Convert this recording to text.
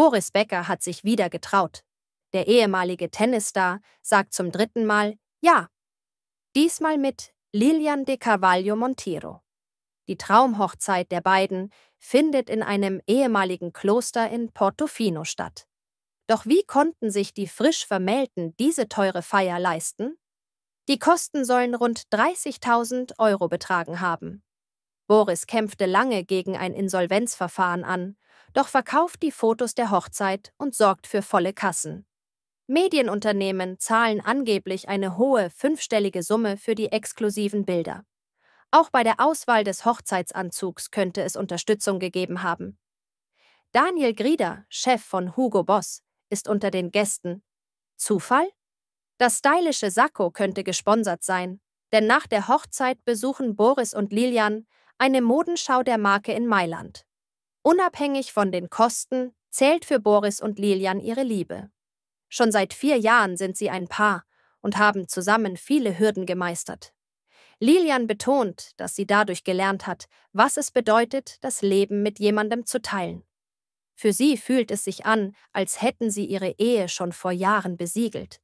Boris Becker hat sich wieder getraut. Der ehemalige Tennisstar sagt zum dritten Mal Ja. Diesmal mit Lilian de Carvalho Monteiro. Die Traumhochzeit der beiden findet in einem ehemaligen Kloster in Portofino statt. Doch wie konnten sich die frisch Vermählten diese teure Feier leisten? Die Kosten sollen rund 30.000 Euro betragen haben. Boris kämpfte lange gegen ein Insolvenzverfahren an doch verkauft die Fotos der Hochzeit und sorgt für volle Kassen. Medienunternehmen zahlen angeblich eine hohe fünfstellige Summe für die exklusiven Bilder. Auch bei der Auswahl des Hochzeitsanzugs könnte es Unterstützung gegeben haben. Daniel Grieder, Chef von Hugo Boss, ist unter den Gästen. Zufall? Das stylische Sakko könnte gesponsert sein, denn nach der Hochzeit besuchen Boris und Lilian eine Modenschau der Marke in Mailand. Unabhängig von den Kosten zählt für Boris und Lilian ihre Liebe. Schon seit vier Jahren sind sie ein Paar und haben zusammen viele Hürden gemeistert. Lilian betont, dass sie dadurch gelernt hat, was es bedeutet, das Leben mit jemandem zu teilen. Für sie fühlt es sich an, als hätten sie ihre Ehe schon vor Jahren besiegelt.